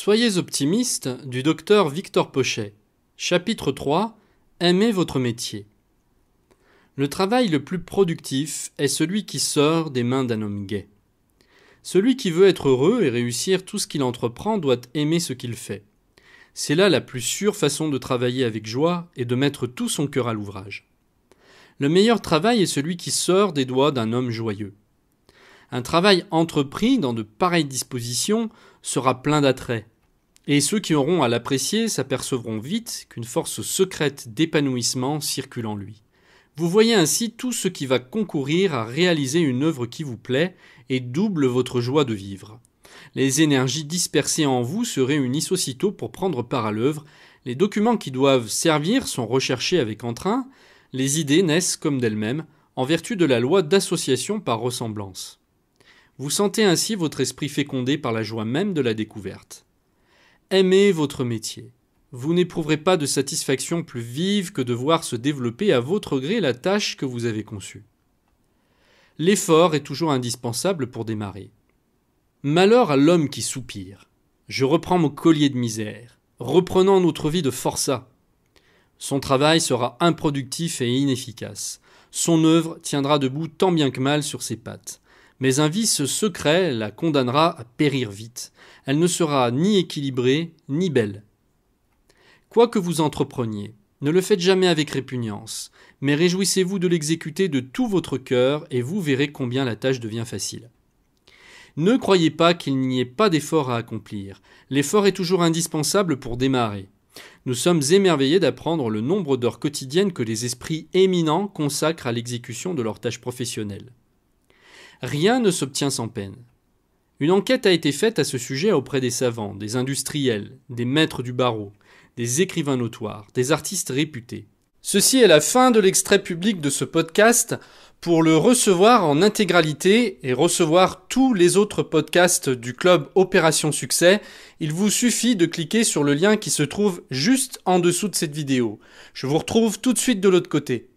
Soyez optimiste du docteur Victor Pochet. Chapitre 3 Aimez votre métier. Le travail le plus productif est celui qui sort des mains d'un homme gai. Celui qui veut être heureux et réussir tout ce qu'il entreprend doit aimer ce qu'il fait. C'est là la plus sûre façon de travailler avec joie et de mettre tout son cœur à l'ouvrage. Le meilleur travail est celui qui sort des doigts d'un homme joyeux. Un travail entrepris dans de pareilles dispositions sera plein d'attrait. Et ceux qui auront à l'apprécier s'apercevront vite qu'une force secrète d'épanouissement circule en lui. Vous voyez ainsi tout ce qui va concourir à réaliser une œuvre qui vous plaît et double votre joie de vivre. Les énergies dispersées en vous se réunissent aussitôt pour prendre part à l'œuvre, les documents qui doivent servir sont recherchés avec entrain, les idées naissent comme d'elles-mêmes, en vertu de la loi d'association par ressemblance. Vous sentez ainsi votre esprit fécondé par la joie même de la découverte. Aimez votre métier. Vous n'éprouverez pas de satisfaction plus vive que de voir se développer à votre gré la tâche que vous avez conçue. L'effort est toujours indispensable pour démarrer. Malheur à l'homme qui soupire. Je reprends mon collier de misère, reprenant notre vie de forçat. Son travail sera improductif et inefficace. Son œuvre tiendra debout tant bien que mal sur ses pattes mais un vice secret la condamnera à périr vite. Elle ne sera ni équilibrée, ni belle. Quoi que vous entrepreniez, ne le faites jamais avec répugnance, mais réjouissez-vous de l'exécuter de tout votre cœur et vous verrez combien la tâche devient facile. Ne croyez pas qu'il n'y ait pas d'effort à accomplir. L'effort est toujours indispensable pour démarrer. Nous sommes émerveillés d'apprendre le nombre d'heures quotidiennes que les esprits éminents consacrent à l'exécution de leurs tâches professionnelles. Rien ne s'obtient sans peine. Une enquête a été faite à ce sujet auprès des savants, des industriels, des maîtres du barreau, des écrivains notoires, des artistes réputés. Ceci est la fin de l'extrait public de ce podcast. Pour le recevoir en intégralité et recevoir tous les autres podcasts du club Opération Succès, il vous suffit de cliquer sur le lien qui se trouve juste en dessous de cette vidéo. Je vous retrouve tout de suite de l'autre côté.